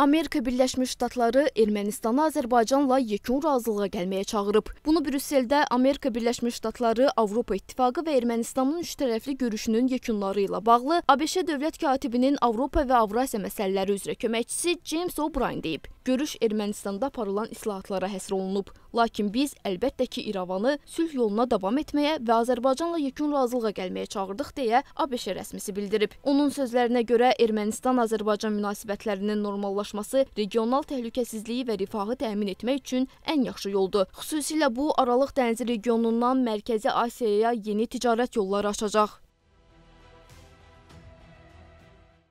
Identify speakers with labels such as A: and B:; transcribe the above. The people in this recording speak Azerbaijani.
A: Amerika Birləşmiş Ştatları Ermənistanı Azərbaycanla yekun razılığa gəlməyə çağırıb. Bunu Brüsseldə Amerika Birləşmiş Ştatları, Avropa İttifaqı və Ermənistanın üçtərəfli görüşünün yekunları ilə bağlı ABŞ dövlət katibinin Avropa və Avrasiya məsələləri üzrə köməkçisi James O'Brien deyib. Görüş Ermənistanda aparılan islahatlara həsr olunub. Lakin biz əlbəttə ki, İrəvanı sülh yoluna davam etməyə və Azərbaycanla yekun razılığa gəlməyə çağırdıq deyə ABŞ rəsmisi bildirib. Onun sözlərinə görə Ermənistan-Azərbaycan münasibətlərinin normallaşması regional təhlükəsizliyi və rifahı təmin etmək üçün ən yaxşı yoldur. Xüsusilə bu Aralıq dənizi regionundan Mərkəzi Asiyaya yeni ticarət yolları açacaq.